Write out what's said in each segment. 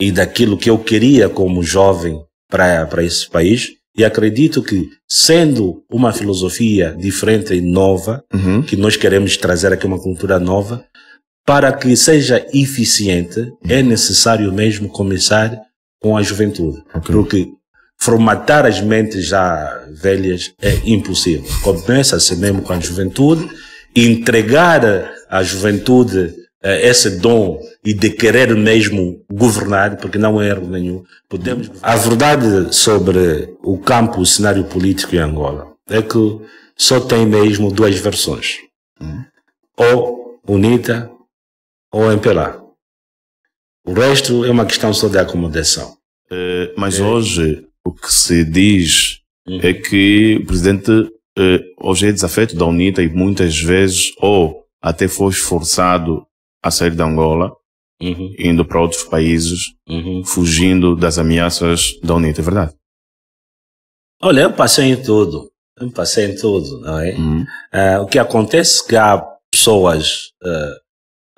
e daquilo que eu queria como jovem para esse país. E acredito que, sendo uma filosofia diferente e nova, uhum. que nós queremos trazer aqui uma cultura nova, para que seja eficiente, uhum. é necessário mesmo começar com a juventude. Okay. Porque formatar as mentes já velhas é impossível. Começa-se assim mesmo com a juventude, entregar à juventude eh, esse dom e de querer mesmo governar, porque não é erro nenhum, podemos. A verdade sobre o campo, o cenário político em Angola é que só tem mesmo duas versões. Ou UNITA ou MPLA. O resto é uma questão só de acomodação. É, mas é. hoje o que se diz hum. é que o presidente é, hoje é desafeto da UNITA e muitas vezes ou até foi forçado a sair da Angola uhum. indo para outros países, uhum. fugindo das ameaças da UNITA, é verdade? Olha, eu passei em tudo, eu passei em tudo, não é? Uhum. Uh, o que acontece é que há pessoas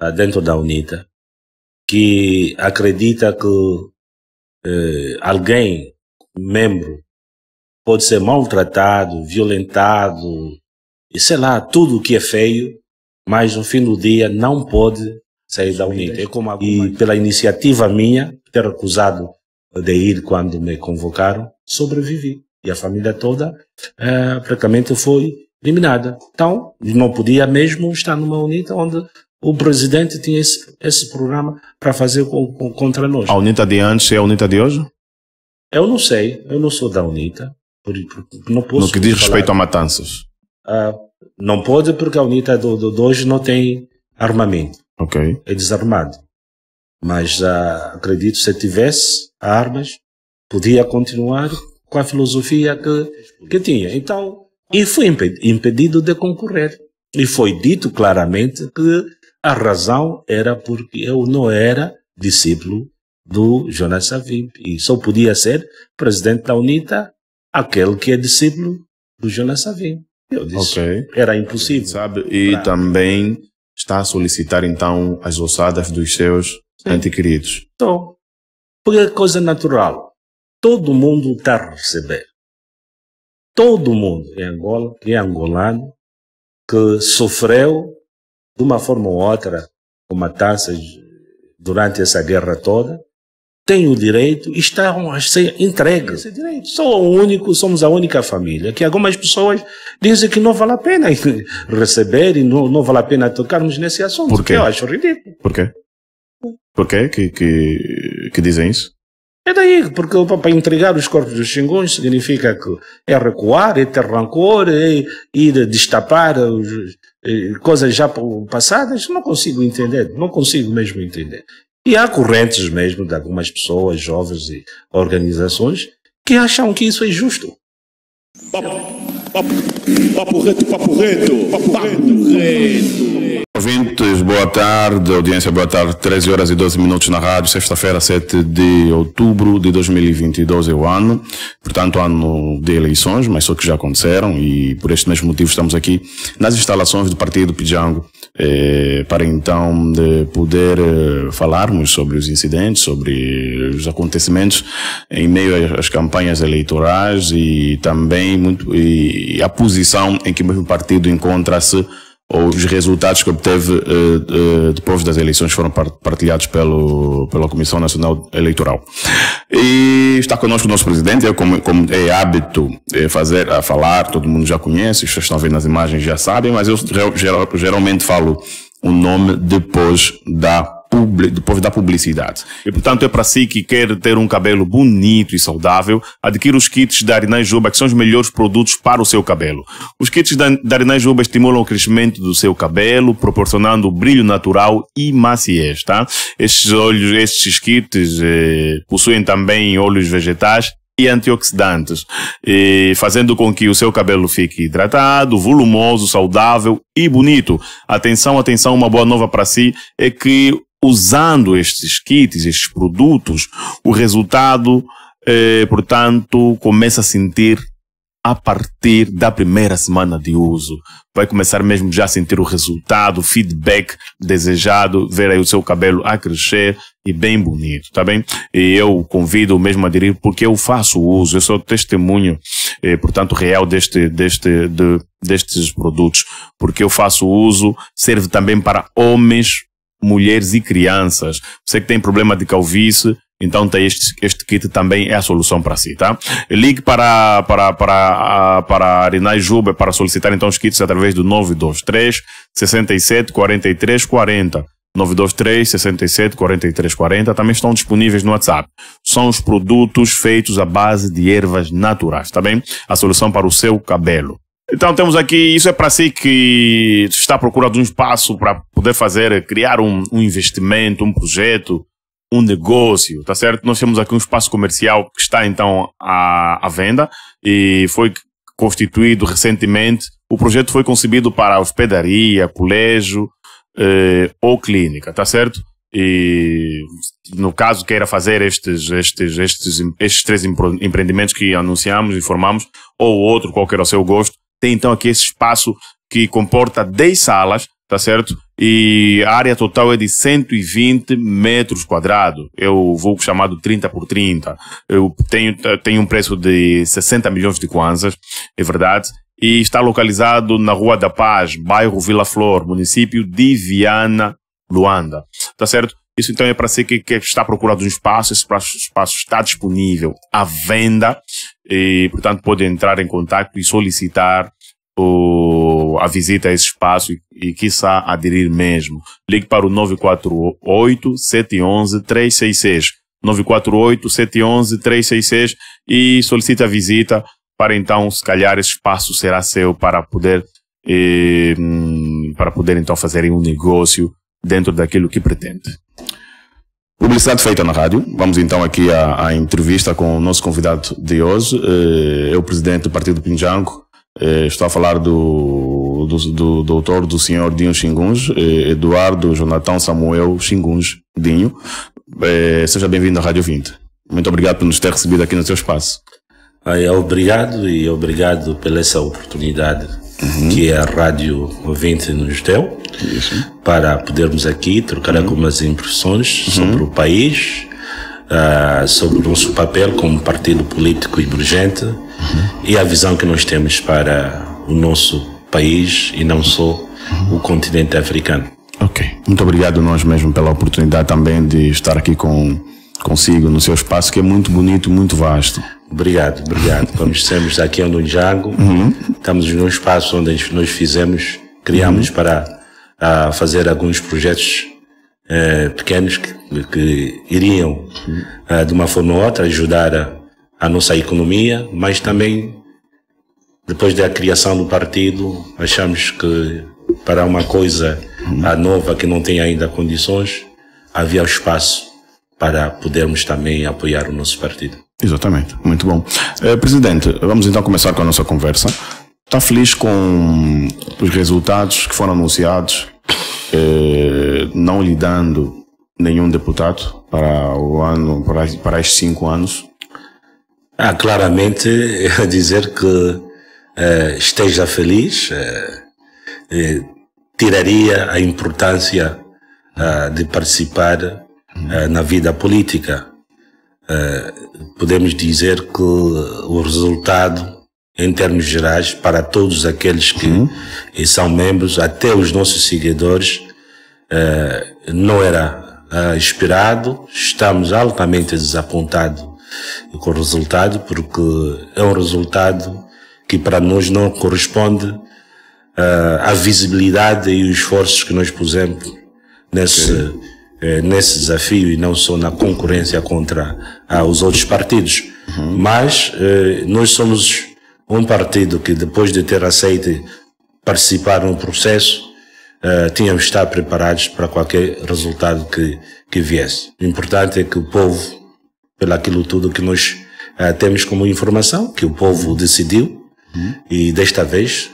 uh, dentro da UNITA que acredita que uh, alguém, membro, pode ser maltratado, violentado, e sei lá, tudo o que é feio, mas no fim do dia não pode sair da UNITA. É como E pela iniciativa minha, ter recusado de ir quando me convocaram, sobrevivi. E a família toda eh, praticamente foi eliminada. Então, não podia mesmo estar numa UNITA onde o presidente tinha esse, esse programa para fazer com, com, contra nós. A UNITA de antes é a UNITA de hoje? Eu não sei, eu não sou da UNITA. Por, por, não posso no que diz falar. respeito a matanças? Ah, não pode, porque a UNITA é de hoje não tem armamento. Ok. É desarmado. Mas ah, acredito se tivesse armas, podia continuar com a filosofia que, que tinha. Então, e foi impedido de concorrer. E foi dito claramente que a razão era porque eu não era discípulo do Jonas Savimp e só podia ser presidente da UNITA aquele que é discípulo do Jonas Savimp. Eu disse, okay. era impossível. Sabe? E pra... também está a solicitar então as ossadas dos seus Sim. antequeridos. Então, porque é coisa natural. Todo mundo está a receber. Todo mundo em Angola, que é angolano, que sofreu de uma forma ou outra com matanças durante essa guerra toda, tem o direito, estão a ser entregues Sou o único, somos a única família. Que algumas pessoas dizem que não vale a pena receber e não, não vale a pena tocarmos nesse assunto. Por quê? Que eu acho ridículo. Por quê? Por quê que, que, que dizem isso? É daí, porque para entregar os corpos dos xinguns significa que é recuar, é ter rancor, é ir destapar os, eh, coisas já passadas, não consigo entender, não consigo mesmo entender. E há correntes mesmo de algumas pessoas, jovens e organizações que acham que isso é justo. Papo, papo, papo reto, papo reto, papo, papo reto. reto. Ouvintes, boa tarde, audiência, boa tarde, 13 horas e 12 minutos na rádio, sexta-feira, 7 de outubro de 2022 é o ano, portanto, ano de eleições, mas só que já aconteceram e por este mesmo motivo estamos aqui nas instalações do Partido Pijango eh, para então eh, poder eh, falarmos sobre os incidentes, sobre os acontecimentos em meio às campanhas eleitorais e também muito, e a posição em que o mesmo partido encontra-se ou os resultados que obteve uh, uh, depois das eleições foram partilhados pelo, pela Comissão Nacional Eleitoral. E está connosco o nosso presidente, é como, como é hábito é fazer, a falar, todo mundo já conhece, vocês estão vendo as imagens já sabem, mas eu geral, geralmente falo o nome depois da publi, da publicidade. E portanto é para si que quer ter um cabelo bonito e saudável, adquira os kits da Arinã Juba, que são os melhores produtos para o seu cabelo. Os kits da, da Arinã Juba estimulam o crescimento do seu cabelo, proporcionando brilho natural e maciez, tá? Estes olhos, estes kits eh, possuem também óleos vegetais e antioxidantes, e fazendo com que o seu cabelo fique hidratado, volumoso, saudável e bonito. Atenção, atenção, uma boa nova para si é que usando estes kits, estes produtos, o resultado, eh, portanto, começa a sentir a partir da primeira semana de uso. Vai começar mesmo já a sentir o resultado, o feedback desejado, ver aí o seu cabelo a crescer e bem bonito, tá bem? E eu convido mesmo a aderir porque eu faço uso, eu sou testemunho, eh, portanto, real deste, deste, de, destes produtos, porque eu faço uso, serve também para homens mulheres e crianças. Você que tem problema de calvície, então tem tá este, este kit também é a solução para si, tá? Ligue para, para, para, ah, para Arinai Juba para solicitar então os kits através do 923 67 43 40. 923 67 43 40 também estão disponíveis no WhatsApp. São os produtos feitos à base de ervas naturais, tá bem? A solução para o seu cabelo. Então temos aqui, isso é para si que está à procura de um espaço para poder fazer, criar um, um, investimento, um projeto, um negócio, tá certo? Nós temos aqui um espaço comercial que está então à, à venda e foi constituído recentemente. O projeto foi concebido para hospedaria, colégio eh, ou clínica, tá certo? E no caso queira fazer estes, estes, estes, estes três empreendimentos que anunciamos, informamos, ou outro, qualquer ao seu gosto, tem então aqui esse espaço que comporta 10 salas, tá certo? E a área total é de 120 metros quadrados. Eu vou chamado 30 por 30. Eu tenho, tenho um preço de 60 milhões de kwanzas, é verdade. E está localizado na Rua da Paz, bairro Vila Flor, município de Viana, Luanda. Tá certo? Isso então é para ser que, que está procurando um espaço, esse espaço está disponível à venda e, portanto, pode entrar em contato e solicitar o, a visita a esse espaço e, e quiçá aderir mesmo. Ligue para o 948 711 366. 948 711 366 e solicite a visita para então, se calhar, esse espaço será seu para poder, eh, hum, para poder então fazer um negócio dentro daquilo que pretende. Publicidade feita na rádio. Vamos então aqui à, à entrevista com o nosso convidado de hoje. Eh, é o presidente do Partido Pinjango. Eh, estou a falar do, do, do doutor do senhor Dinho Xinguns, eh, Eduardo Jonathan Samuel Xinguns Dinho. seja bem-vindo à Rádio 20. Muito obrigado por nos ter recebido aqui no seu espaço. Obrigado e obrigado pela essa oportunidade uhum. que é a Rádio Ouvinte nos deu, Isso. para podermos aqui trocar uhum. algumas impressões uhum. sobre o país, uh, sobre o nosso papel como partido político emergente uhum. e a visão que nós temos para o nosso país e não só o continente africano. Ok. Muito obrigado nós mesmo pela oportunidade também de estar aqui com consigo no seu espaço que é muito bonito, muito vasto. Obrigado, obrigado. Como estamos aqui em Lunjago, uhum. estamos num espaço onde nós fizemos, criamos uhum. para a, fazer alguns projetos eh, pequenos que, que iriam, uhum. eh, de uma forma ou outra, ajudar a, a nossa economia, mas também, depois da criação do partido, achamos que para uma coisa uhum. a nova que não tem ainda condições, havia espaço para podermos também apoiar o nosso partido. Exatamente, muito bom. Uh, Presidente, vamos então começar com a nossa conversa. Está feliz com os resultados que foram anunciados, uh, não lhe dando nenhum deputado para o ano, para, para estes cinco anos? Ah, claramente a dizer que uh, esteja feliz tiraria a importância ah, de participar uhum. na vida política. Uh, podemos dizer que o resultado, em termos gerais, para todos aqueles que uhum. são membros, até os nossos seguidores, eh, não era eh, esperado. Estamos altamente desapontados com o resultado, porque é um resultado que para nós não corresponde eh, à visibilidade e os esforços que nós pusemos nesse. Okay eh, nesse desafio e não só na concorrência contra ah, os outros partidos. Uhum. Mas eh, nós somos um partido que, depois de ter aceito participar no processo, eh, tínhamos de estar preparados para qualquer resultado que, que viesse. O importante é que o povo, aquilo tudo que nós eh, temos como informação, que o povo decidiu, uhum. e desta vez,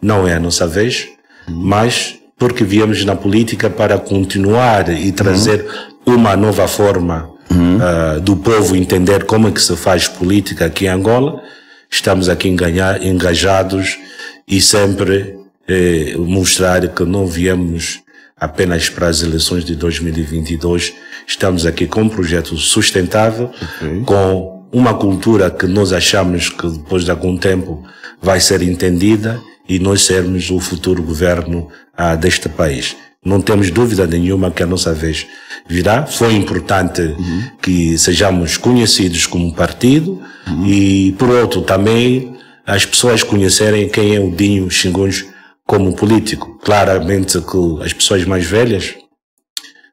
não é a nossa vez, uhum. mas porque viemos na política para continuar e trazer uhum. uma nova forma uhum. uh, do povo entender como é que se faz política aqui em Angola. Estamos aqui engajados e sempre eh, mostrar que não viemos apenas para as eleições de 2022. Estamos aqui com um projeto sustentável, okay. com uma cultura que nós achamos que depois de algum tempo vai ser entendida e nós sermos o futuro governo ah, deste país. Não temos dúvida nenhuma que a nossa vez virá. Foi importante uhum. que sejamos conhecidos como partido uhum. e, por outro, também as pessoas conhecerem quem é o Dinho Xinguns como político. Claramente que as pessoas mais velhas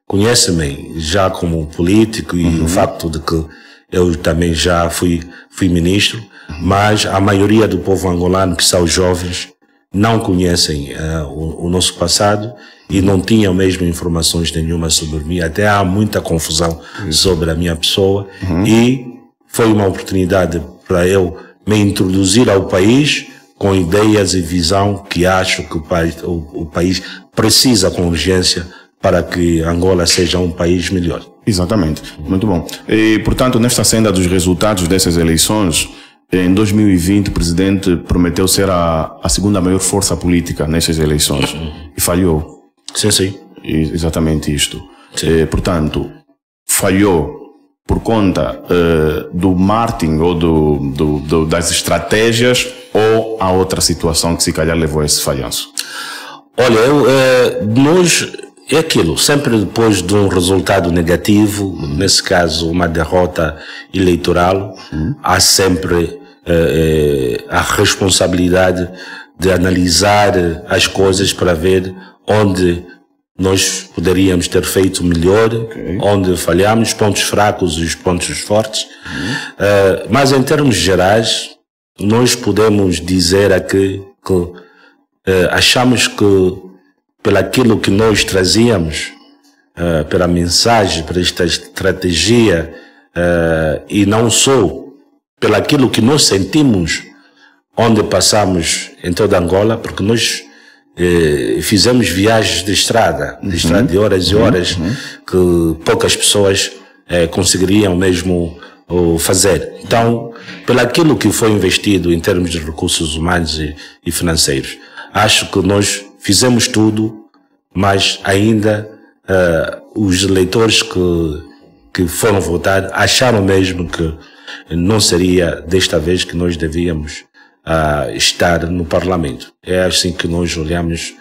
conhecem-me já como político e uhum. o facto de que eu também já fui, fui ministro, mas a maioria do povo angolano, que são jovens, não conhecem uh, o, o, nosso passado e não tinham mesmo informações nenhuma sobre mim. Até há muita confusão uhum. sobre a minha pessoa uhum. e foi uma oportunidade para eu me introduzir ao país com ideias e visão que acho que o, país o, o país precisa com urgência para que Angola seja um país melhor. Exatamente, muito bom. E, portanto, nesta senda dos resultados dessas eleições, em 2020, o presidente prometeu ser a, a segunda maior força política nessas eleições e falhou. Sim, sim. E, exatamente isto. Eh, portanto, falhou por conta eh, do marketing ou do, do, do, das estratégias ou a outra situação que se calhar levou a esse falhanço? Olha, eu, eh, nós é aquilo, sempre depois de um resultado negativo, nesse caso uma derrota eleitoral, uhum. há sempre eh, eh, a responsabilidade de analisar as coisas para ver onde nós poderíamos ter feito melhor, okay. onde falhamos, pontos fracos e os pontos fortes. Uhum. Uh, mas em termos gerais, nós podemos dizer aqui que uh, achamos que pelo aquilo que nós trazíamos, uh, pela mensagem, para esta estratégia, e não só pelaquilo que nós sentimos onde passamos em toda Angola, porque nós eh, fizemos viagens de estrada, de uhum. estrada de horas e uhum. horas, uhum. que poucas pessoas eh, conseguiriam mesmo fazer. Então, pelaquilo que foi investido em termos de recursos humanos e, e financeiros, acho que nós fizemos tudo, mas ainda eh, os eleitores que, que foram votar acharam mesmo que não seria desta vez que nós devíamos uh, estar no Parlamento. É assim que nós olhamos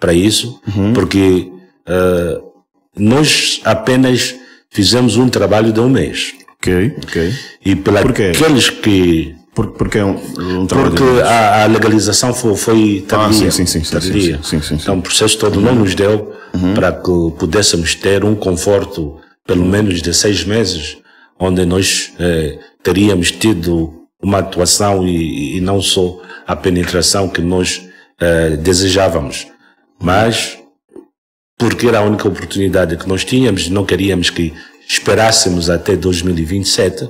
para isso, uhum. porque uh, nós apenas fizemos um trabalho de um mês. Ok, ok. E pela Por aqueles que por, porque é um, um Porque a, a, legalização foi, foi ah, tardia. Ah, sim, sim, sim, tardia. Então o processo todo uhum. não nos deu uhum. para que pudéssemos ter um conforto, pelo uhum. menos de seis meses, onde nós eh, teríamos tido uma atuação e, e não só a penetração que nós eh, desejávamos. Mas, porque era a única oportunidade que nós tínhamos, não queríamos que esperássemos até 2027,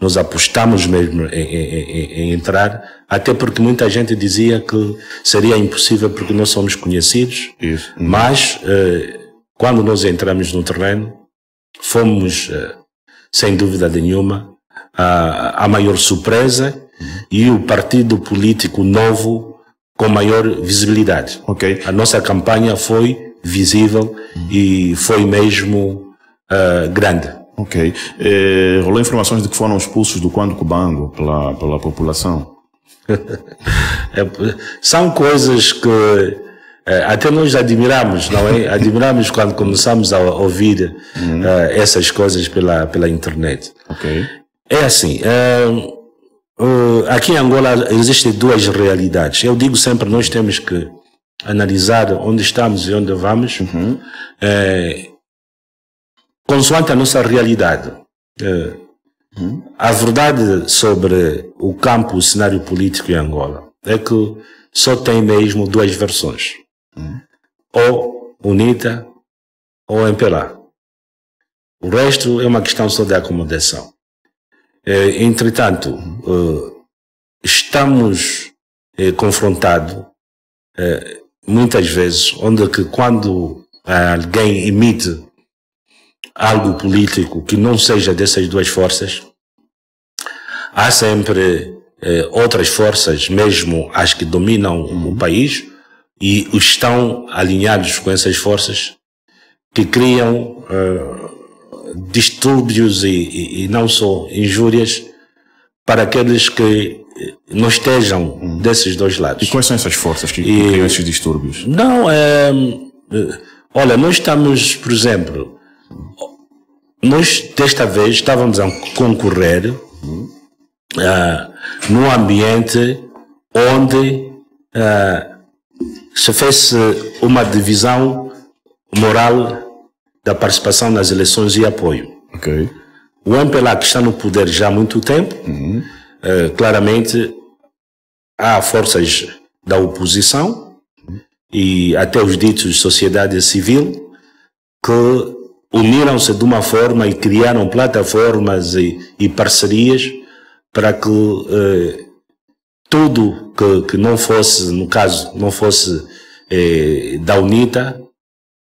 nós apostamos mesmo em, em, em, entrar, até porque muita gente dizia que seria impossível porque não somos conhecidos, Isso. Uhum. mas eh, quando nós entramos no terreno, fomos, eh, sem dúvida nenhuma, a, a maior surpresa e o partido político novo com maior visibilidade. Ok. A nossa campanha foi visível uhum. e foi mesmo uh, grande. Ok. Eh, rolou informações de que foram expulsos do Quando Cubango pela, pela população? é, são coisas que eh, até nós admiramos, não é? Admiramos quando começamos a ouvir uhum. uh, essas coisas pela, pela internet. Ok. É assim. É, aqui em Angola existem duas realidades. Eu digo sempre, nós temos que analisar onde estamos e onde vamos, uhum. é, consoante a nossa realidade. É, uhum. A verdade sobre o campo, o cenário político em Angola, é que só tem mesmo duas versões. Uhum. Ou UNITA ou MPLA. O resto é uma questão só de acomodação. Eh, entretanto, eh, estamos eh, confrontados muitas vezes, onde que quando alguém emite algo político que não seja dessas duas forças, há sempre outras forças, mesmo as que dominam o país, e estão alinhados com essas forças que criam uh, distúrbios e, e, e não só injúrias para aqueles que eh, não estejam hum. desses dois lados. E quais são essas forças que e, criam esses distúrbios? Não, é, eh, olha, nós estamos, por exemplo, nós desta vez estávamos a concorrer hum. num ambiente onde se fez uma divisão moral da participação nas eleições e apoio. Okay. O MPLA, que está no poder já há muito tempo, uhum. Eh, claramente há forças da oposição uhum. e até os ditos sociedade civil que uniram-se de uma forma e criaram plataformas e, e parcerias para que eh, tudo que, que, não fosse, no caso, não fosse eh, da UNITA,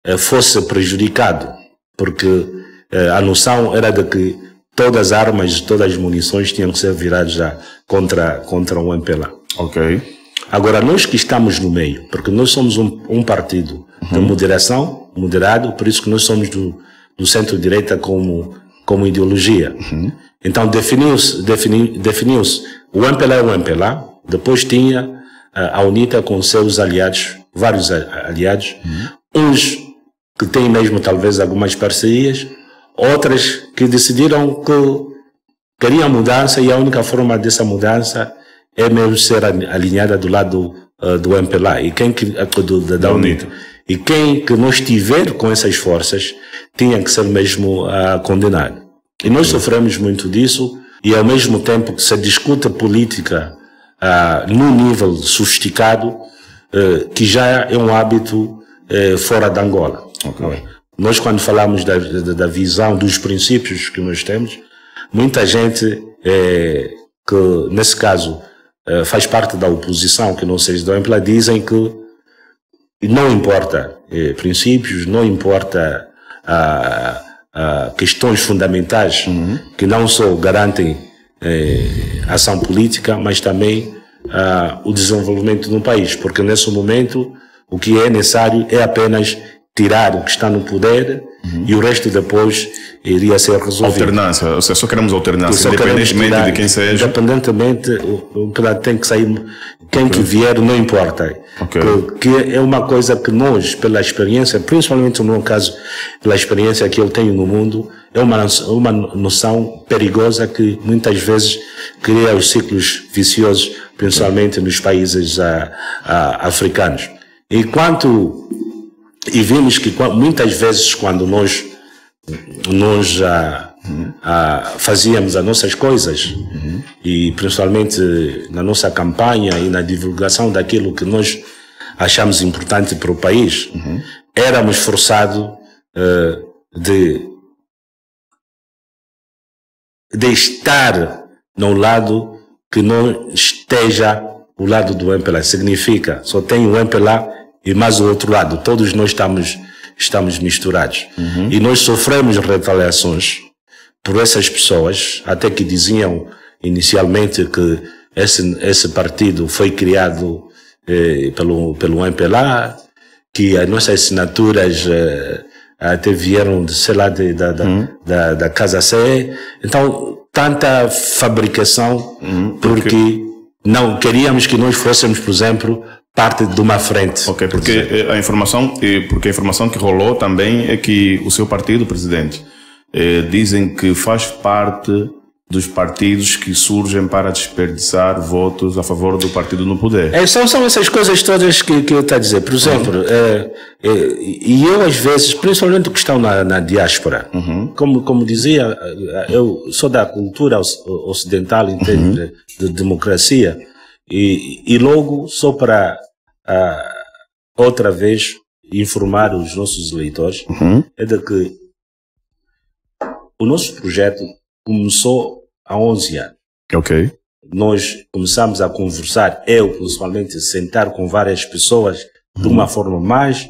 eh, fosse prejudicado, porque eh, a noção era de que todas as armas, todas as munições tinham que ser viradas já contra, contra o MPLA. Ok. Agora, nós que estamos no meio, porque nós somos um, um partido uhum. de moderação, moderado, por isso que nós somos do, do centro-direita como, como ideologia. Uhum. Então, definiu-se definiu, definiu o MPLA é o MPLA, depois tinha eh, a UNITA com seus aliados, vários aliados, uhum. uns que têm mesmo talvez algumas parcerias, outras que decidiram que queriam mudança e a única forma dessa mudança é mesmo ser alinhada do lado uh, do MPLA e quem eh, que, do, da, da E quem que não estiver com essas forças tinha que ser mesmo uh, condenado. E nós Sim. sofremos muito disso e ao mesmo tempo que se discute política uh, num nível sofisticado, uh, que já é um hábito fora da Angola. Okay. Nós, quando falamos da, da, da, visão, dos princípios que nós temos, muita gente é, que, nesse caso, é, faz parte da oposição, que não seja ampla, dizem que não importa é, princípios, não importa a, a questões fundamentais uhum. que não só garantem é, ação política, mas também a, o desenvolvimento de um país, porque nesse momento o que é necessário é apenas tirar o que está no poder uhum. e o resto depois iria ser resolvido. Alternância, ou seja, só queremos alternância, só independentemente de quem seja. Independentemente, o, o pedaço tem que sair, quem okay. que vier não importa. Okay. Porque é uma coisa que nós, pela experiência, principalmente no meu caso, pela experiência que eu tenho no mundo, é uma, uma noção perigosa que muitas vezes cria os ciclos viciosos, principalmente okay. nos países a, ah, a, ah, africanos. E quanto e vimos que muitas vezes quando nós, nós ah, ah fazíamos as nossas coisas, uhum. e principalmente na nossa campanha e na divulgação daquilo que nós achamos importante para o país, uhum. éramos forçados uh, de, de estar no lado que não esteja o lado do MPLA. Significa, só tem o MPLA e mais o outro lado. Todos nós estamos, estamos misturados. Uhum. E nós sofremos retaliações por essas pessoas, até que diziam inicialmente que esse, esse partido foi criado eh, pelo, pelo MPLA, que as nossas assinaturas eh, até vieram, sei lá, de, da, uhum. da, da, Casa C. Então, tanta fabricação, uhum. porque, porque não queríamos que nós fôssemos, por exemplo, parte de uma frente. Ok, porque a informação, porque a informação que rolou também é que o seu partido, presidente, eh, dizem que faz parte dos partidos que surgem para desperdiçar votos a favor do partido no poder. É, são, são essas coisas todas que, que eu estou a dizer. Por exemplo, uhum. é, é, e eu às vezes, principalmente que estão na, na diáspora, uhum. como, como dizia, eh, eu sou da cultura ocidental em termos uhum. de, de democracia, e, e logo, só para ah, outra vez informar os nossos leitores, uhum. é de que o nosso projeto começou há 11 anos. Ok. Nós começamos a conversar, eu principalmente, sentar com várias pessoas uhum. de uma uhum. forma mais,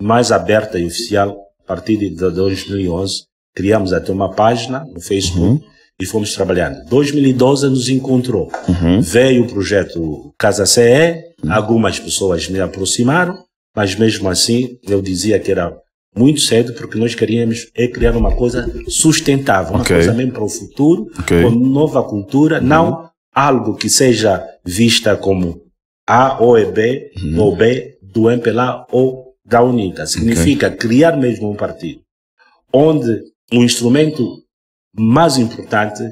mais aberta e oficial. A partir de 2011, criamos até uma página no Facebook. Uhum e fomos trabalhando. 2012 nos encontrou. Uhum. Veio o projeto Casa CE, uhum. algumas pessoas me aproximaram, mas mesmo assim eu dizia que era muito cedo, porque nós queríamos é criar uma coisa sustentável, uma coisa mesmo para o futuro, okay. com nova cultura, uhum. não algo que seja vista como A ou é B, uhum. ou B do MPLA ou da UNITA. Significa okay. criar mesmo um partido, onde o instrumento mais importante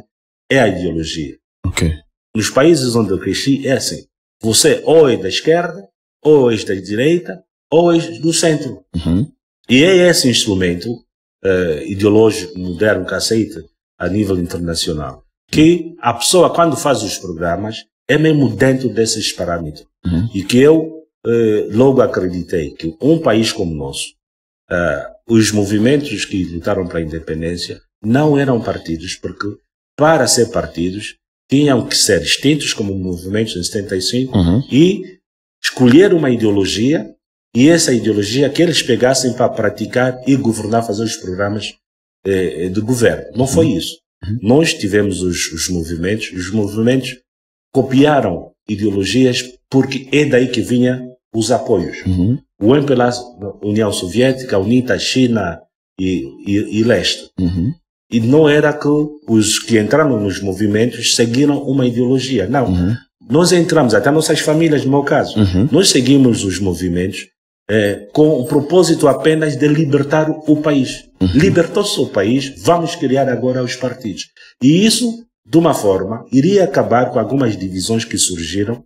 é a ideologia. Okay. Nos países onde eu cresci, é assim: você ou é da esquerda, ou é da direita, ou é do centro. Uhum. E é esse instrumento uh, ideológico moderno que aceita a nível internacional que a pessoa, quando faz os programas, é mesmo dentro desses parâmetros. Uhum. E que eu eh, logo acreditei que um país como o nosso, eh, os movimentos que lutaram para a independência, não eram partidos, porque para ser partidos tinham que ser extintos como movimentos em 75 uhum. e escolher uma ideologia e essa ideologia que eles pegassem para praticar e governar, fazer os programas eh, de governo. Não foi uhum. isso. Uhum. Nós tivemos os, os movimentos, os movimentos copiaram ideologias porque é daí que vinha os apoios. Uhum. O MPLA, União Soviética, UNITA, China e, e, e Leste. Uhum. E não era que os que entraram nos movimentos seguiram uma ideologia. Não. Uhum. Nós entramos, até nossas famílias, no meu caso, uhum. nós seguimos os movimentos é, com o propósito apenas de libertar o país. Uhum. Libertou-se o país, vamos criar agora os partidos. E isso, de uma forma, iria acabar com algumas divisões que surgiram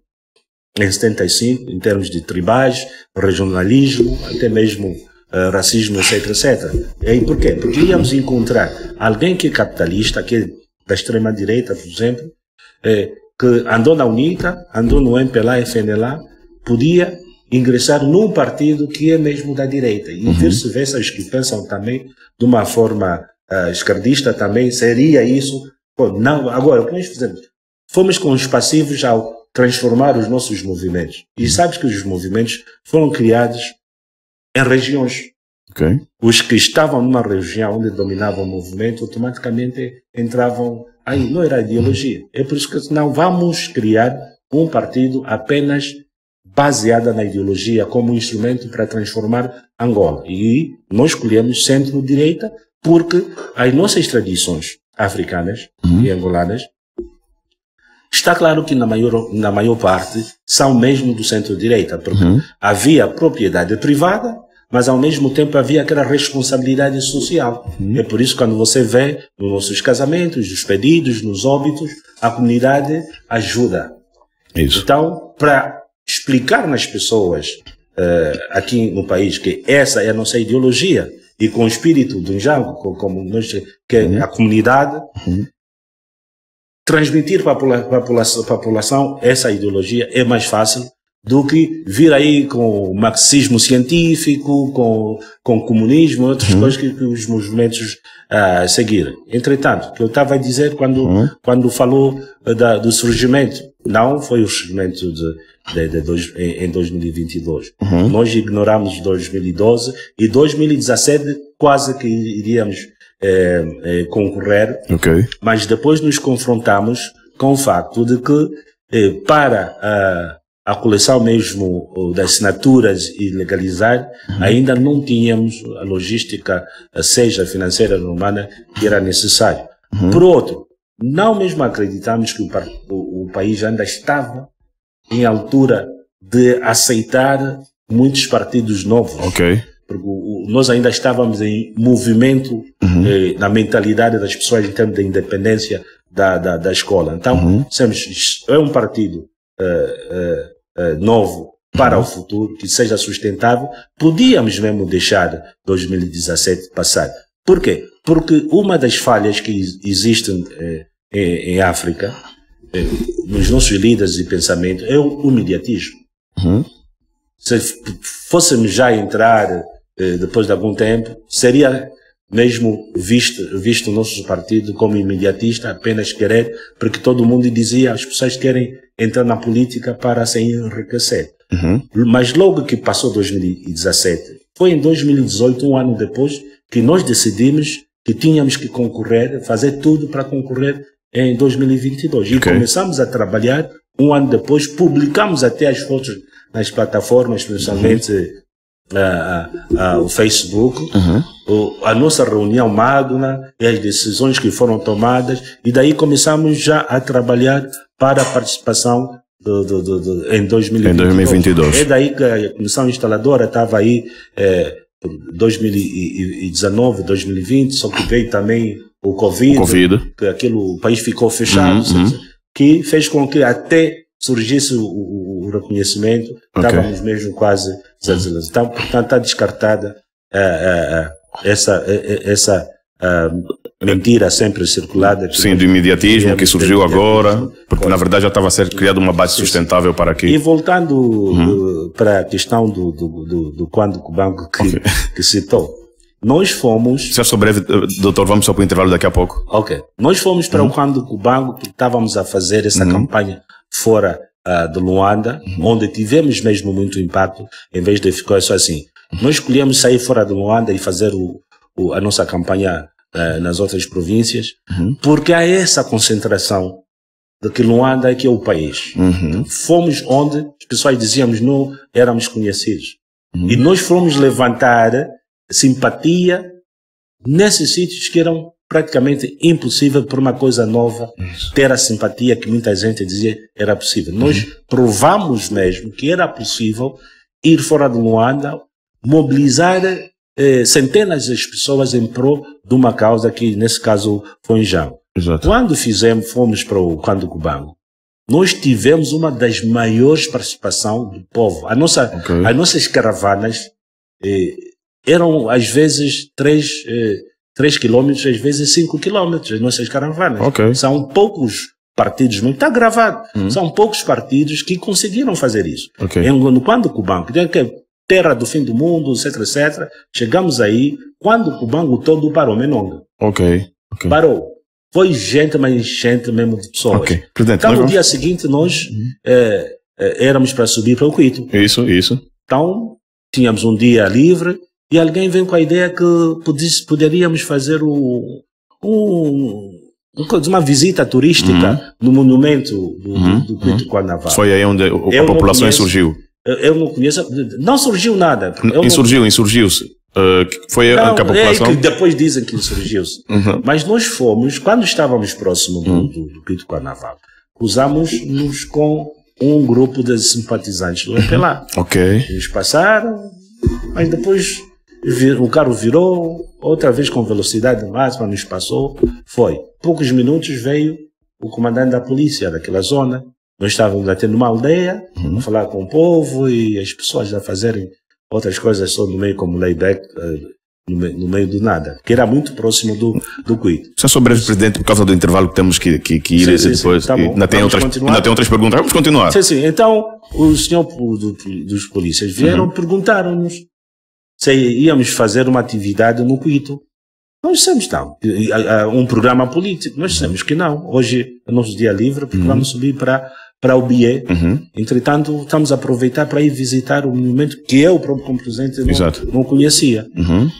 em 75, em termos de tribais, regionalismo, até mesmo eh, racismo, etc, etc. E porquê? Porque íamos encontrar alguém que é capitalista, que é da extrema-direita, por exemplo, eh, que andou na UNITA, andou no MPLA, FNLA, podia ingressar num partido que é mesmo da direita. E uhum. vice-versa, os que pensam também de uma forma uh, esquerdista também seria isso. Bom, não, agora, o que nós fizemos? Fomos com os passivos ao transformar os nossos movimentos. E uhum. sabes que os movimentos foram criados em regiões. Okay. Os que estavam numa região onde dominava o movimento automaticamente entravam aí. Não era ideologia. É por isso que não vamos criar um partido apenas baseada na ideologia como instrumento para transformar Angola. E nós escolhemos centro-direita porque as nossas tradições africanas uhum. e angolanas Está claro que na maior, na maior parte são mesmo do centro-direita, porque uhum. havia propriedade privada mas ao mesmo tempo havia aquela responsabilidade social. Uhum. É por isso que quando você vê nos nossos casamentos, nos pedidos, nos óbitos, a comunidade ajuda. Isso. Então, para explicar nas pessoas uh, aqui no país que essa é a nossa ideologia e com o espírito do Njango, como nós, que é uhum. a comunidade, uhum. transmitir para a população essa ideologia é mais fácil do que vir aí com o marxismo científico, com, com o comunismo, outras uhum. coisas que, que, os movimentos uh, seguirem. Entretanto, o que eu estava a dizer quando, uhum. quando falou ah, da, do surgimento, não foi o surgimento de, de, de dois, em, em 2022. Uhum. Nós ignoramos 2012 e 2017 quase que iríamos eh, eh, concorrer, okay. mas depois nos confrontamos com o facto de que eh, para a ah, a coleção mesmo das assinaturas e legalizar, uhum. ainda não tínhamos a logística, eh, seja financeira ou romana, que era necessário. Uhum. Por outro, não mesmo acreditamos que o, o, o, país ainda estava em altura de aceitar muitos partidos novos. ok Porque o, nós ainda estávamos em movimento uhum. eh, na mentalidade das pessoas em termos da independência da, da, da escola. Então, uhum. Sempre, é um partido Uh, uh, eh, novo para uhum. o futuro, que seja sustentável, podíamos mesmo deixar 2017 passar. Por quê? Porque uma das falhas que existem eh, em, em, África, eh, nos nossos líderes e pensamento, é o, o mediatismo. Uhum. Se fôssemos já entrar eh, depois de algum tempo, seria mesmo visto, visto o nosso partido como imediatista, apenas querer, porque todo mundo dizia as pessoas querem entrar na política para se enriquecer. Uhum. Mas logo que passou 2017, foi em 2018, um ano depois, que nós decidimos que tínhamos que concorrer, fazer tudo para concorrer em 2022. Okay. E começamos a trabalhar um ano depois, publicamos até as fotos nas plataformas, principalmente uhum uh, uh, o Facebook, uhum. o, a nossa reunião magna e as decisões que foram tomadas, e daí começamos já a trabalhar para a participação do, do, do, em 2022. Em 2022. É daí que a comissão instaladora estava aí é, 2019, 2020, só que veio também o Covid, o COVID. que aquilo, o país ficou fechado, uhum, uhum. que fez com que até surgisse o, o no conhecimento, okay. estávamos mesmo quase desatualizados. Então, portanto, está descartada uh, essa, eh, essa mentira sempre circulada. Sim, do imediatismo que surgiu agora, porque na verdade já estava a ser criada uma base sustentável para aqui. E voltando uhum. para a questão do, do, do, do quando o banco que, okay. que citou. Nós fomos. Se é só breve, doutor, vamos só para o intervalo daqui a pouco. Ok. Nós fomos para uhum. o Quando Cubango, porque estávamos a fazer essa uhum. campanha fora uh, de Luanda, onde tivemos mesmo muito impacto, em vez de ficar só assim. Nós escolhemos sair fora de Luanda e fazer o, o, a nossa campanha uh, nas outras províncias, uhum. porque há essa concentração de que Luanda é que é o país. Uhum. Fomos onde as pessoas dizíamos não éramos conhecidos. Uhum. E nós fomos levantar simpatia nesses sítios que eram praticamente impossível por uma coisa nova Isso. ter a simpatia que muita gente dizia era possível. Uhum. Nós provamos mesmo que era possível ir fora de Luanda, mobilizar eh, centenas de pessoas em prol de uma causa que, nesse caso, foi em Jango. Quando fizemos, fomos para o Quando Cubango, nós tivemos uma das maiores participação do povo. A nossa, okay. As nossas caravanas eh, eram, às vezes, três... Eh, 3 quilômetros, às vezes 5 quilômetros, as nossas caravanas. Okay. São poucos partidos, não está gravado, uhum. são poucos partidos que conseguiram fazer isso. Okay. quando o Cubanco, é, é terra do fim do mundo, etc, etc, chegamos aí, quando o Cubango todo parou, Menonga. Ok. Parou. Foi gente, mas gente mesmo de pessoas. Presidente, então, é no vamos... dia seguinte, nós uhum. é, é, éramos para subir para o Quito. Isso, isso. Então, tínhamos um dia livre, e alguém vem com a ideia que poderíamos fazer o, um, uma visita turística uhum. no monumento do, uhum. do, do uhum. Carnaval. Uhum. Foi aí onde o, a população conheço, insurgiu. Eu não conheço, não surgiu nada. Não, insurgiu, ah, não, insurgiu-se. Uh, foi não, a, é população. É que depois dizem que insurgiu-se. Uhum. Mas nós fomos, quando estávamos próximo do, uhum. do, do Quito Carnaval, cruzamos-nos com um grupo de simpatizantes do EPLA. Ok. Eles passaram, mas depois o carro virou, outra vez com velocidade máxima, nos passou, foi. Poucos minutos veio o comandante da polícia daquela zona. Nós estávamos até numa aldeia, uhum. a falar com o povo e as pessoas a fazerem outras coisas só no meio, como layback, eh, no meio, no meio do nada, que era muito próximo do, do Cuito. Só sobre o presidente, por causa do intervalo que temos que, que, que ir sim, sim, depois. Sim, tá ainda, tem outras, ainda tem outras perguntas. Vamos continuar. Sim, sim. Então, o senhor do, dos polícias vieram, uhum. perguntaram-nos se íamos fazer uma atividade no Quito. Nós dissemos não. Um programa político. Nós dissemos que não. Hoje é nosso dia livre, porque uhum. vamos subir para para o BIE. Uhum. Entretanto, estamos a aproveitar para ir visitar o monumento que eu, próprio como presidente, não, não, conhecia. Uhum.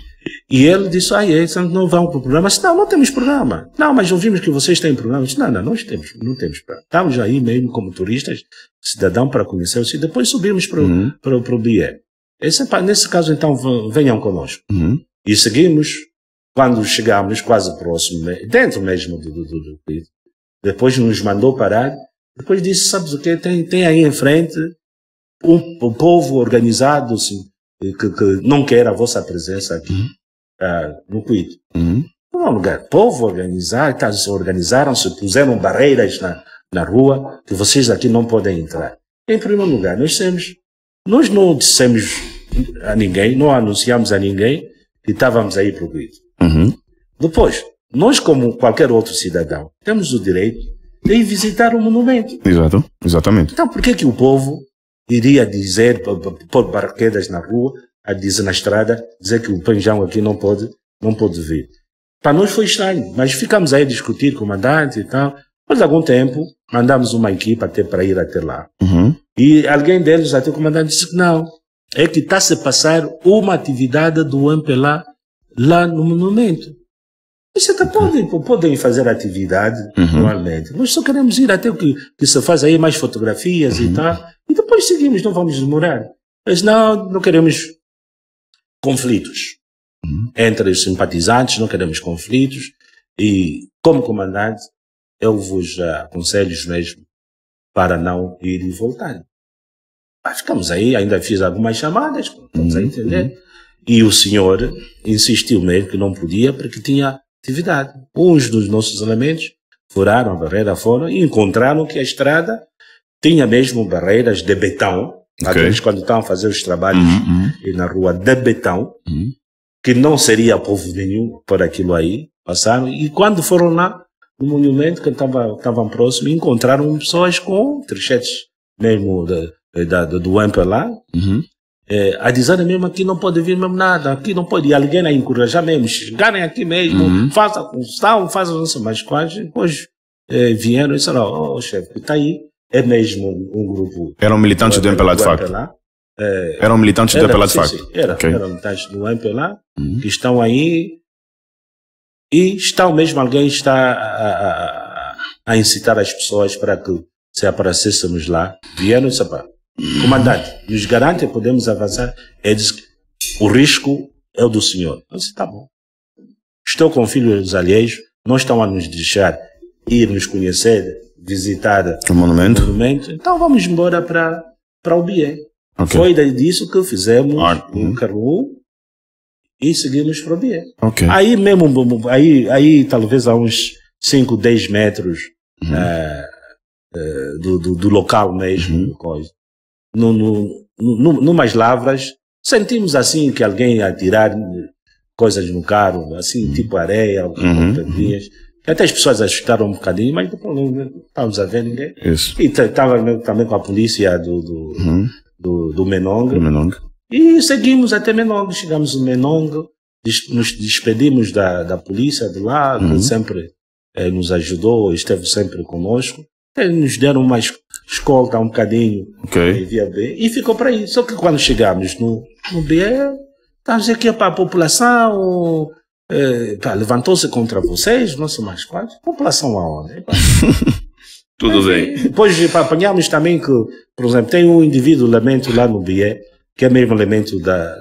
E ele disse, ah, é, não vão para o programa. disse, não, não temos programa. Não, mas ouvimos que vocês têm programa. disse, não, não, nós temos, não temos programa. Estamos aí mesmo como turistas, cidadão, para conhecer. se e depois subimos para, uhum. para, para o BIE. Esse, nesse caso, então, venham conosco. Uhum. E seguimos. Quando chegámos quase próximo, dentro mesmo do, do, do, depois nos mandou parar. Depois disse, sabes o que? Tem, tem aí em frente um, um povo organizado assim, que, que, não quer a vossa presença aqui uhum. Ah, no Cuito. Uhum. Não, lugar, povo organizado, tá, organizaram-se, puseram barreiras na, na rua que vocês aqui não podem entrar. Em primeiro lugar, nós temos nós não dissemos a ninguém, não anunciamos a ninguém que estávamos aí proibido. Uhum. Depois, nós, como qualquer outro cidadão, temos o direito de visitar o monumento. Exato, exatamente. Então, por que, que o povo iria dizer, pôr barquedas na rua, a dizer na estrada, dizer que o Panjão aqui não pode, não pode vir? Para nós foi estranho, mas ficamos aí a discutir com o comandante e tal. Depois de algum tempo, mandamos uma equipa até para ir até lá. Uhum. E alguém deles, até o comandante, disse que não. É que está se passar uma atividade do MPLA lá no monumento. Você até tá podem, podem fazer atividade uhum. normalmente. Nós só queremos ir até o que, que se faz aí, mais fotografias uhum. e tal. E depois seguimos, não vamos demorar. Mas não, não queremos conflitos uhum. entre os simpatizantes, não queremos conflitos. E, como comandante, eu vos aconselho mesmo para não ir e voltar. Mas ficamos aí, ainda fiz algumas chamadas, estamos uhum. a entender. E o senhor insistiu mesmo que não podia porque tinha atividade. Uns dos nossos elementos furaram a barreira fora e encontraram que a estrada tinha mesmo barreiras de betão. Okay. quando estavam a fazer os trabalhos uhum. uhum. na rua de betão, uhum. que não seria povo nenhum por aquilo aí, passaram. E quando foram lá, no monumento que estava estavam próximos, encontraram pessoas com trichetes, mesmo da, da, do Amper lá, uhum. é, a dizer mesmo aqui não pode vir mesmo nada, aqui não pode, e alguém a encorajar mesmo, chegarem aqui mesmo, uhum. façam confusão, façam não sei mais quais, depois é, vieram e disseram, oh, oh chefe, está aí, é mesmo um grupo. Eram militantes do MPLA de facto? É, eram militantes do MPLA de facto? Sim, era, okay. eram militantes do MPLA, uhum. que estão aí, e está o mesmo alguém está a, a, a, incitar as pessoas para que se aparecêssemos lá, vieram e comandante, nos garante podemos avançar. Ele disse, o risco é o do senhor. Eu disse, tá bom. Estou com filhos alheios, não estão a nos deixar ir nos conhecer, visitar o monumento. O monumento. Então vamos embora para, para o Bié. Okay. Foi disso que fizemos o ah, um né? Caru e seguimos para o bier Okay. Aí mesmo, aí, aí talvez a uns 5, 10 metros uhum. uh, uh, do, do, do, local mesmo, uhum. coisa. No, no, no, numas lavras, sentimos assim que alguém tirar coisas no carro, assim, uhum. tipo areia, algumas uhum, pedrinhas. Uhum. Até as pessoas assustaram um bocadinho, mas depois não estávamos a ver ninguém. Isso. E estava né, também com a polícia do, do, uhum. do, do Do e seguimos até Menongo. Chegamos em Menongo, nos despedimos da, da polícia de lá, uhum. que sempre eh, nos ajudou, esteve sempre conosco. Eles nos deram uma escolta um bocadinho okay. via B e ficou para aí. Só que quando chegamos no, no BE, estávamos aqui para a população. Eh, levantou-se contra vocês, não sei mais quais. População aonde? Tudo bem. Depois apanhámos também que, por exemplo, tem um indivíduo, lamento, lá no BIE, que é mesmo elemento da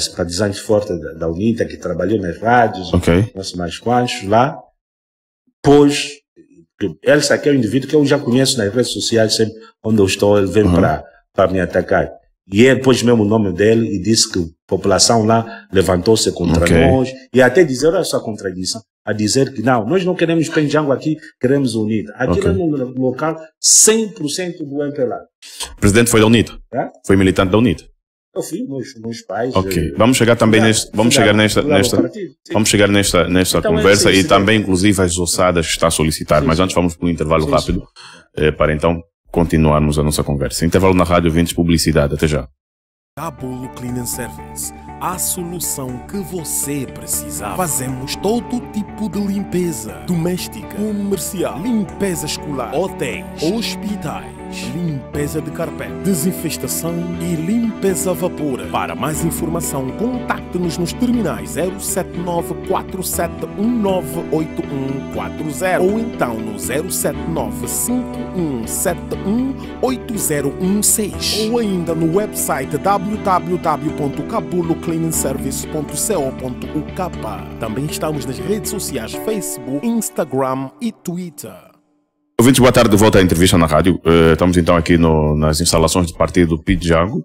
simpatizante forte da, da, UNITA, que trabalhou nas rádios, okay. não sei mais quantos lá, pôs. Esse aqui é um indivíduo que eu já conheço nas redes sociais, sempre onde eu estou, ele vem uhum. para me atacar. E ele pôs mesmo o nome dele e disse que a população lá levantou-se contra okay. nós. E até dizer, olha só a contradição, a dizer que não, nós não queremos Penjango aqui, queremos Unita Aqui okay. é um local 100% do MPLA. O presidente foi da UNITA? É? Foi militante da UNITA? filho, nos, nos pais. Ok, eu, eh, vamos chegar também neste, vamos chegar nesta, nesta vamos chegar nesta, nesta então, é conversa assim, e também inclusive as ossadas que está a solicitar, sim, mas antes vamos para um intervalo sim, rápido sim. Eh, para então continuarmos a nossa conversa. Intervalo na rádio, vintes publicidade, até já. Cabulo Clean Service, a solução que você precisava. Fazemos todo tipo de limpeza, doméstica, comercial, limpeza escolar, hotéis, hospitais limpeza de carpete, desinfestação e limpeza vapora. vapor. Para mais informação, contacte-nos nos terminais 07947198140 ou então no 07951718016 ou ainda no website www.cabulocleaningservice.co.uk. Também estamos nas redes sociais Facebook, Instagram e Twitter. Ouvintes, boa tarde, de volta à entrevista na rádio. Eh, estamos então aqui no, nas instalações do partido Pidjango.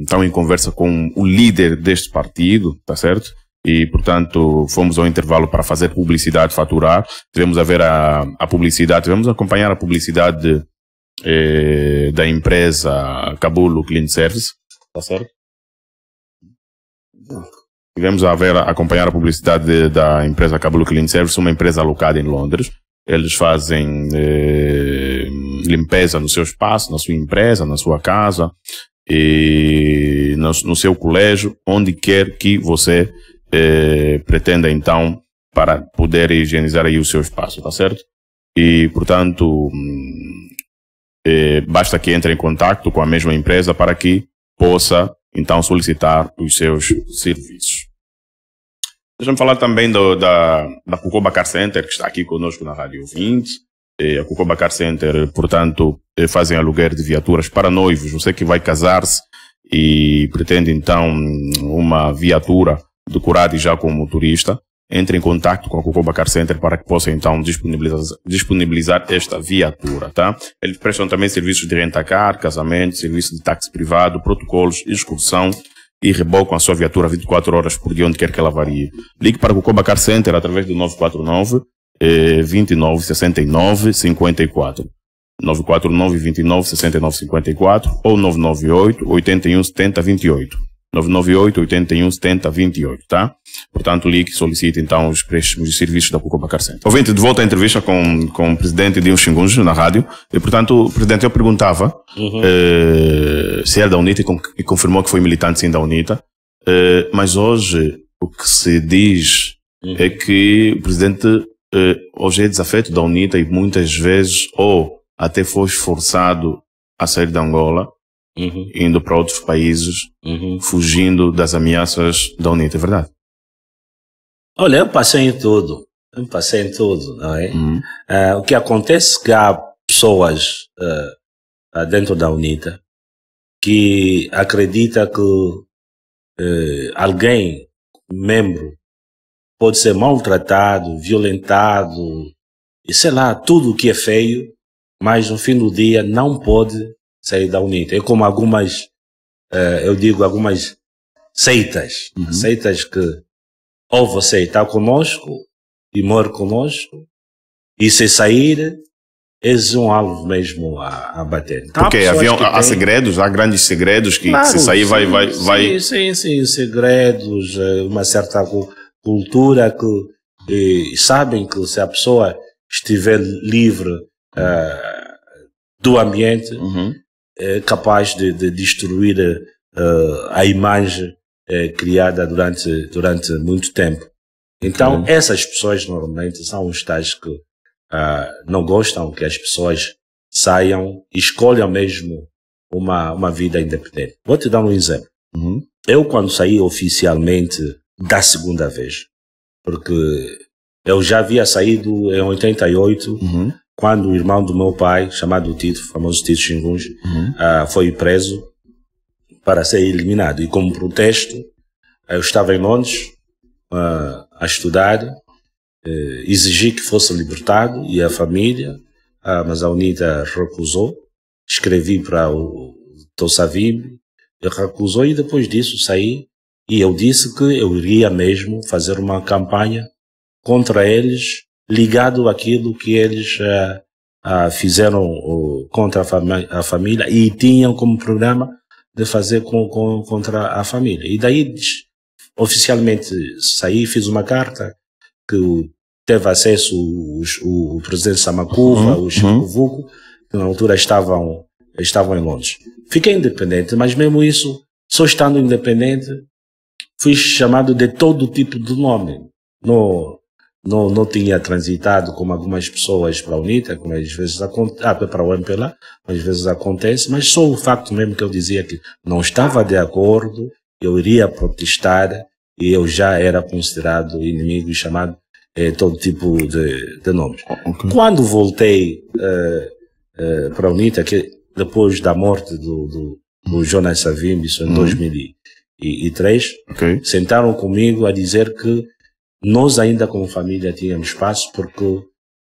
estamos eh, em conversa com o líder deste partido, tá certo? E, portanto, fomos ao intervalo para fazer publicidade, faturar. Tivemos a ver a, a publicidade, tivemos a acompanhar a publicidade eh, da empresa Cabulo Clean Service, tá certo? Tivemos a ver, a acompanhar a publicidade da empresa Cabulo Clean Service, uma empresa alocada em Londres. Eles fazem eh, limpeza no seu espaço, na sua empresa, na sua casa, e no, no seu colégio, onde quer que você eh, pretenda então para poder higienizar aí o seu espaço, tá certo? E portanto hum, eh, basta que entre em contato com a mesma empresa para que possa então solicitar os seus serviços. Deixa-me falar também do, da, da Cucuba Car Center, que está aqui conosco na Rádio 20. Eh, a Cucuba Car Center, portanto, eh, fazem aluguer de viaturas para noivos. Você que vai casar-se e pretende, então, uma viatura decorada e já como turista, entre em contato com a Cucuba Car Center para que possa, então, disponibilizar, disponibilizar esta viatura, tá? Eles prestam também serviços de car casamento, serviço de táxi privado, protocolos, excursão, e rebocam a sua viatura 24 horas por dia, onde quer que ela varie. Ligue para o Cocoba Car Center através do 949 29 69 54. 949 29 69 54 ou 998 81 70 28. 998 81 70 28, tá? Portanto, o LIC solicita então os préstimos de serviços da Cucubacar Center. Ouvinte, de volta à entrevista com, com o presidente de Xingunjo na rádio. E, portanto, presidente, eu perguntava uhum. eh, se era da UNITA e confirmou que foi militante sim da UNITA. Eh, mas hoje o que se diz uhum. é que o presidente eh, hoje é desafeto da UNITA e muitas vezes ou até foi forçado a sair da Angola uhum. indo para outros países, uhum. fugindo das ameaças da UNITA, é verdade? Olha, eu passei em tudo, eu passei em tudo, não é? Uhum. Uh, o que acontece é que há pessoas uh, dentro da UNITA que acredita que uh, alguém, membro, pode ser maltratado, violentado, e sei lá, tudo o que é feio, mas no fim do dia não pode sair da UNITA. É como algumas, uh, eu digo, algumas seitas, uhum. seitas que ou você está conosco e mora conosco, e se sair, és um alvo mesmo a, a bater. Então, Porque haviam há tem... segredos, há grandes segredos que, claro, se sair sim, vai, vai, sim, vai. Sim, sim, segredos, eh, uma certa cultura que e, sabem que se a pessoa estiver livre uh, do ambiente, uhum é capaz de, de destruir uh, a imagem uh, criada durante, durante muito tempo. Então, Sim. Uhum. essas pessoas normalmente são os tais que uh, não gostam que as pessoas saiam e escolham mesmo uma, uma vida independente. Vou te dar um exemplo. Uhum. Eu, quando saí oficialmente da segunda vez, porque eu já havia saído em 88, uhum quando o irmão do meu pai, chamado Tito, famoso Tito Xinguns, uhum. uh, foi preso para ser eliminado. E como protesto, ah, eu estava em Londres uh, a estudar, uh, exigi que fosse libertado e a família, mas a Unida recusou. Escrevi para o Tossavib, ele recusou e depois disso saí. E eu disse que eu iria mesmo fazer uma campanha contra eles ligado àquilo que eles uh, uh, fizeram uh, contra a, a, família e tinham como programa de fazer com, com, contra a família. E daí, oficialmente, saí, fiz uma carta que teve acesso os, o, o, presidente Samacuva, uhum, o Chico uhum. Vuco, que na altura estavam, estavam em Londres. Fiquei independente, mas mesmo isso, só estando independente, fui chamado de todo tipo de nome. No, não, não tinha transitado como algumas pessoas para a UNITA, como às vezes acontece, ah, para o MPLA, às vezes acontece, mas só o facto mesmo que eu dizia que não estava de acordo, eu iria protestar e eu já era considerado inimigo e chamado eh, todo tipo de, de nomes. Okay. Quando voltei eh, eh, para a UNITA, que depois da morte do, do, do Jonas Savimbi, isso em uhum. 2003, okay. sentaram comigo a dizer que nós ainda como família tínhamos espaço porque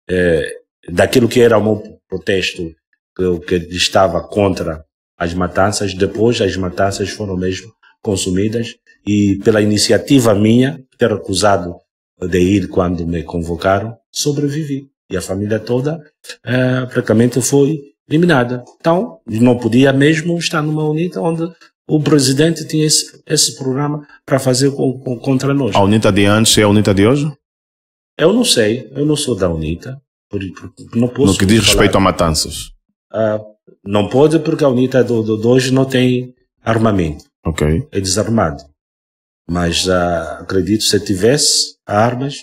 eh, daquilo que era o meu protesto, que, que estava contra as matanças, depois as matanças foram mesmo consumidas e pela iniciativa minha, ter recusado de ir quando me convocaram, sobrevivi. E a família toda eh, praticamente foi eliminada. Então, não podia mesmo estar numa unidade onde o presidente tinha esse, esse programa para fazer com, com, contra nós. A UNITA de antes é a UNITA de hoje? Eu não sei, eu não sou da UNITA. Por, por, não posso no que diz respeito a matanças? Ah, não pode porque a UNITA de do, do, hoje não tem armamento. Ok. É desarmado. Mas acredito ah, acredito se tivesse armas,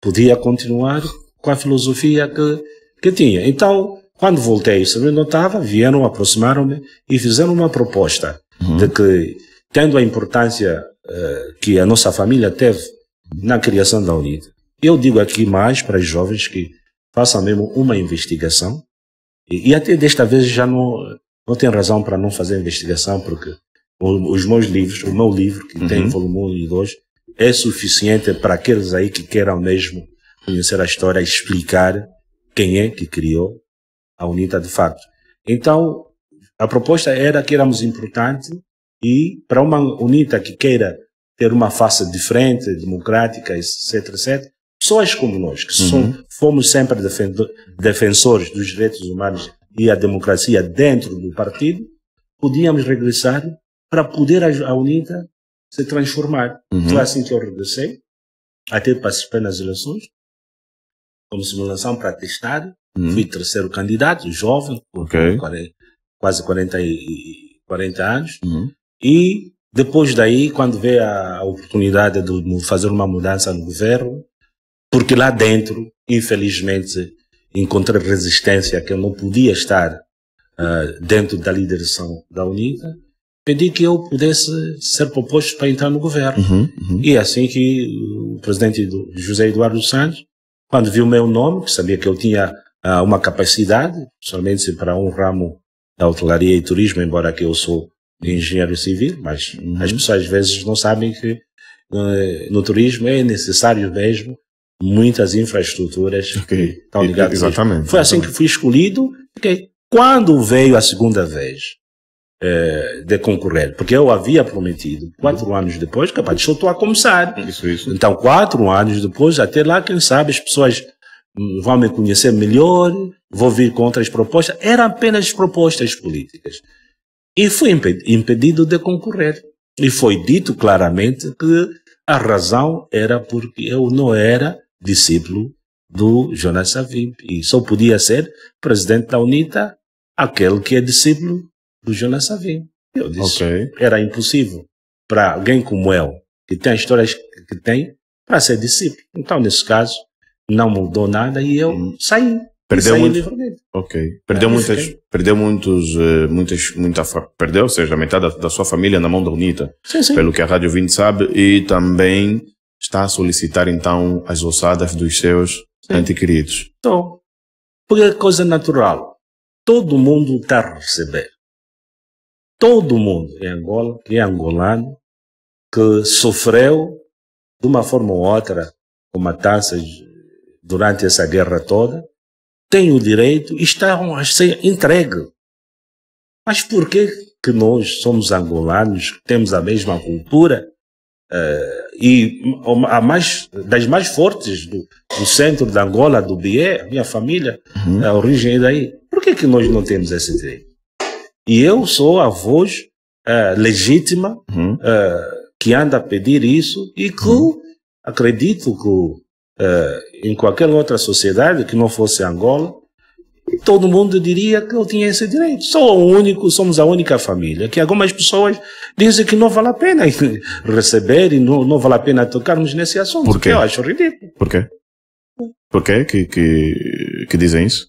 podia continuar com a filosofia que, que tinha. Então, quando voltei, sabendo não estava, vieram, aproximaram-me e fizeram uma proposta uhum. de que, tendo a importância uh, que a nossa família teve na criação da Unida, eu digo aqui mais para os jovens que façam mesmo uma investigação, e, e até desta vez já não, não tem razão para não fazer investigação, porque os meus livros, o meu livro, que uhum. tem volume 1 e 2, é suficiente para aqueles aí que queiram mesmo conhecer a história, explicar quem é que criou a UNITA de facto Então, a proposta era que éramos importantes e para uma UNITA que queira ter uma face diferente, democrática, etc, etc, pessoas como nós, que uhum. somos, fomos sempre defensores dos direitos humanos e a democracia dentro do partido, podíamos regressar para poder a, a UNITA se transformar. Uhum. Foi assim que eu regressei, até participei nas eleições, como simulação para testar, uhum. fui terceiro candidato, jovem, okay quase 40, e, 40 anos. Uhum. E depois daí, quando veio a oportunidade de fazer uma mudança no governo, porque lá dentro, infelizmente, encontrei resistência que eu não podia estar uh, dentro da liderança da Unida pedi que eu pudesse ser proposto para entrar no governo. Uhum, uhum. E é assim que o presidente José Eduardo Santos, quando viu o meu nome, que sabia que eu tinha uh, uma capacidade, somente para um ramo da hotelaria e turismo, embora que eu sou engenheiro civil, mas uhum. as pessoas às vezes não sabem que uh, no turismo é necessário mesmo muitas infraestruturas okay. que estão ligadas. Exatamente. Foi exatamente. assim que fui escolhido. Okay. Quando veio a segunda vez uh, de concorrer, porque eu havia prometido quatro uhum. anos depois, capaz, de soltar a começar. Isso, isso. Então, quatro anos depois, até lá, quem sabe as pessoas vão me conhecer melhor, vou vir com outras propostas. Eram apenas propostas políticas. E fui impedido de concorrer. E foi dito claramente que a razão era porque eu não era discípulo do Jonas Savimbi. E só podia ser presidente da UNITA aquele que é discípulo do Jonas Savimbi. Eu disse, okay. era impossível para alguém como eu, que tem as histórias que tem, para ser discípulo. Então, nesse caso, não mudou nada e eu hum. saí. Perdeu muito. Ok. Perdeu ah, muitas, fiquei. perdeu muitos, eh, muitas, muita, perdeu, ou seja, metade da, da, sua família na mão da UNITA. Sim, sim. Pelo que a Rádio 20 sabe e também está a solicitar então as ossadas dos seus sim. antequeridos. Então, porque é coisa natural. Todo mundo está a receber. Todo mundo em é Angola, que é angolano, que sofreu de uma forma ou outra com matanças durante essa guerra toda, têm o direito, estão a ser entregues. Mas por que, que nós somos angolanos, temos a mesma cultura uh, e a mais, das mais fortes do, do, centro de Angola, do Bié, minha família, uhum. a origem é daí. Por que, que nós não temos esse direito? E eu sou a voz uh, legítima uhum. uh, que anda a pedir isso e que uhum. acredito que eh, em qualquer outra sociedade que não fosse Angola, todo mundo diria que eu tinha esse direito. Sou o único, somos a única família. Que algumas pessoas dizem que não vale a pena receber e não, não vale a pena tocarmos nesse assunto. Por quê? eu acho ridículo. Por quê? Por quê que, que, que dizem isso?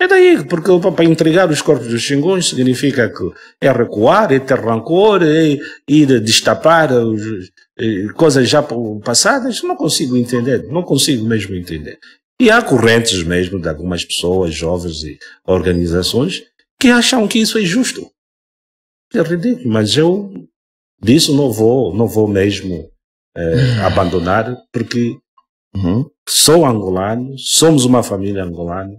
É daí, porque para entregar os corpos dos xinguns significa que é recuar, é ter rancor, é ir destapar os, eh, coisas já passadas, não consigo entender, não consigo mesmo entender. E há correntes mesmo de algumas pessoas, jovens e organizações, que acham que isso é justo. É ridículo, mas eu disso não vou, não vou mesmo é, abandonar, porque uhum. sou angolano, somos uma família angolana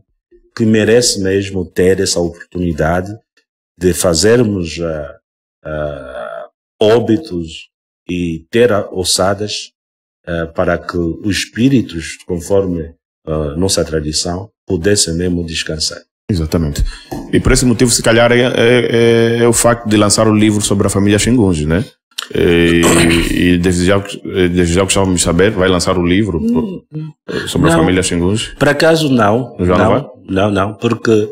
que merece mesmo ter essa oportunidade de fazermos uh, uh, óbitos e ter ossadas uh, eh, para que os espíritos, conforme uh, nossa tradição, pudessem mesmo descansar. Exatamente. E por esse motivo, se calhar, é, é, é, é o facto de lançar o livro sobre a família Xingunge, né? E, e desde, já, desde já gostávamos de saber, vai lançar o um livro hum. sobre não, a família Xingunge? Para acaso, não. Já não, não, não, não, porque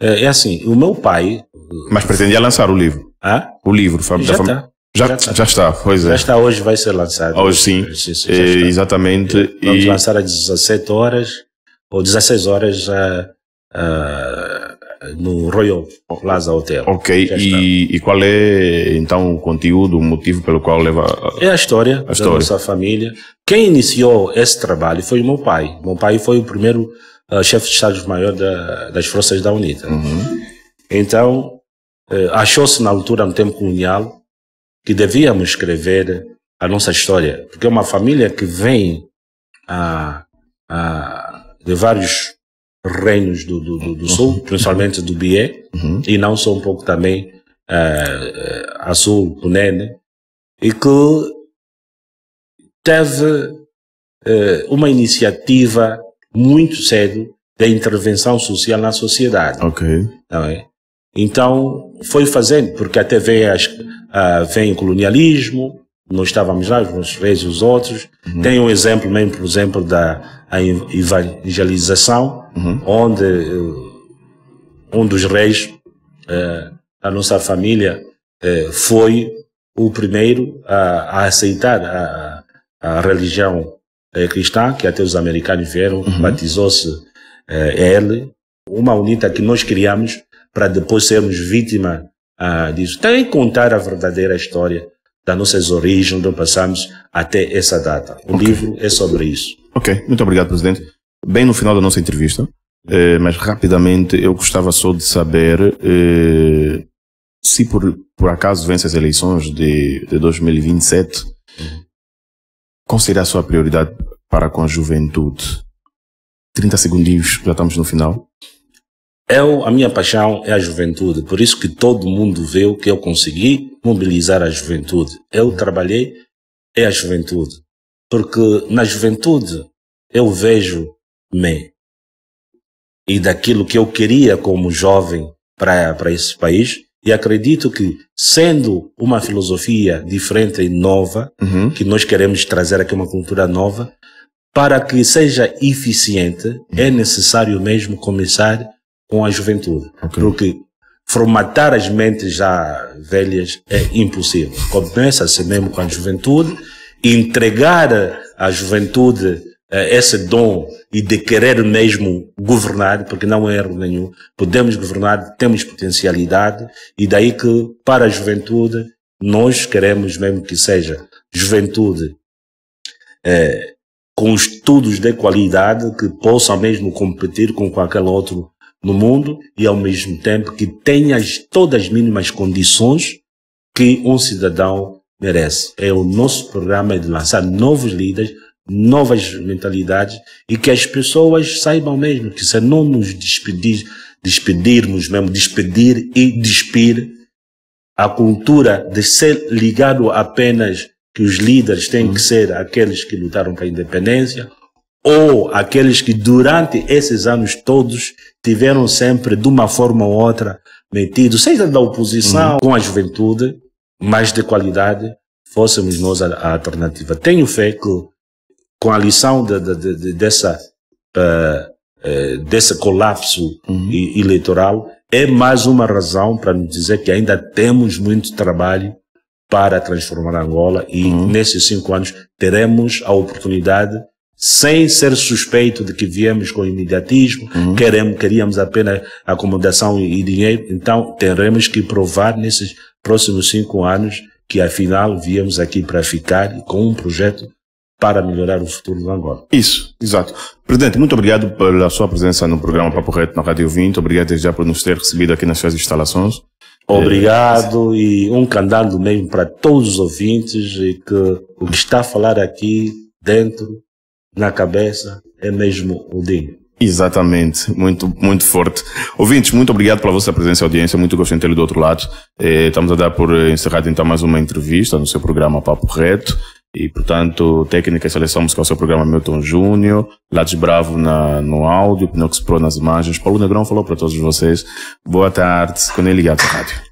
eh, é assim, o meu pai... Mas pretendia lançar o livro? Ah? O livro. Da já está. Já, tá. já, está, pois já é. Já está, hoje vai ser lançado. Hoje sim, é, exatamente. E vamos e... lançar às 17 horas, ou 16 horas, a, no Royal Plaza Hotel. Ok, e, e, qual é então o conteúdo, o motivo pelo qual leva a... É a história a da história. nossa família. Quem iniciou esse trabalho foi o meu pai. Meu pai foi o primeiro uh, chefe de Estado-Maior da, das Forças da UNITA. Uhum. Então, uh, achou-se na altura, no tempo colonial, que devíamos escrever a nossa história, porque é uma família que vem de vários reinos do, do, do, do sul, uhum. principalmente do Bié, uhum. e não só um pouco também uh, a sul, né? e que teve eh, uma iniciativa muito cedo da intervenção social na sociedade. Ok. Não tá é? Então, foi fazendo, porque até veio as, Uh, vem o colonialismo, nós estávamos lá, os reis e os outros. Uhum. Tem um exemplo mesmo, por exemplo, da evangelização, uhum. onde uh, um dos reis uh, da nossa família eh, foi o primeiro a, a aceitar a, a religião cristã, que até os americanos vieram, uhum. batizou-se ele. Uma unidade que nós criamos para depois sermos vítima ah, disso. Tem que contar a verdadeira história das nossas origens, onde passamos até essa data. O okay. livro é sobre isso. Ok, muito obrigado, Presidente. Bem no final da nossa entrevista, eh, mas rapidamente eu gostava só de saber eh, se por, por acaso vence as eleições de, de 2027, uhum. qual seria a sua prioridade para com a juventude? 30 segundinhos, já estamos no final. Eu, é a minha paixão é a juventude, por isso que todo mundo o que eu consegui mobilizar a juventude. Eu trabalhei é a juventude, porque na juventude eu vejo me e daquilo que eu queria como jovem para para esse país e acredito que sendo uma filosofia diferente e nova uhum. que nós queremos trazer aqui uma cultura nova para que seja eficiente é uhum. é necessário mesmo começar com a juventude. Okay. Porque formatar as mentes já velhas é impossível. Começa-se assim mesmo com a juventude, entregar à juventude eh, esse dom e de querer mesmo governar, porque não é erro nenhum. Podemos governar, temos potencialidade, e daí que para a juventude nós queremos mesmo que seja juventude eh, com estudos de qualidade que possa mesmo competir com qualquer outro no mundo e ao mesmo tempo que tenha todas as mínimas condições que um cidadão merece. É o nosso programa de lançar novos líderes, novas mentalidades e que as pessoas saibam mesmo que se não nos despedir, despedirmos mesmo, despedir e despir, a cultura de ser ligado apenas que os líderes têm que uhum. ser aqueles que lutaram para a independência ou aqueles que durante esses anos todos tiveram sempre, de uma forma ou outra, metido, seja da oposição, uhum. com a juventude, mais de qualidade, fôssemos nós a, a, alternativa. Tenho fé que, com a lição de, de, de, dessa, uh, uh, desse colapso uhum. eleitoral, é mais uma razão para nos dizer que ainda temos muito trabalho para transformar Angola e uhum. nesses cinco anos teremos a oportunidade sem ser suspeito de que viemos com imediatismo, uhum. queremos, queríamos apenas acomodação e dinheiro, então teremos que provar nesses próximos cinco anos que afinal viemos aqui para ficar com um projeto para melhorar o futuro do Angola. Isso, exato. Presidente, muito obrigado pela sua presença no programa Papo Reto na Rádio 20. Obrigado já por nos ter recebido aqui nas suas instalações. Obrigado é, e um candado mesmo para todos os ouvintes e que o que está a falar aqui dentro na cabeça é mesmo o dinho. Exatamente, muito, muito forte. Ouvintes, muito obrigado pela vossa presença e audiência, muito gosto em tê do outro lado. Eh, estamos a dar por eh, encerrado então mais uma entrevista no seu programa Papo Reto. E, portanto, técnica e seleção musical, seu programa Milton Júnior, Lattes Bravo na, no áudio, Pinox Pro nas imagens. Paulo Negrão falou para todos vocês. Boa tarde, quando é ligado à rádio.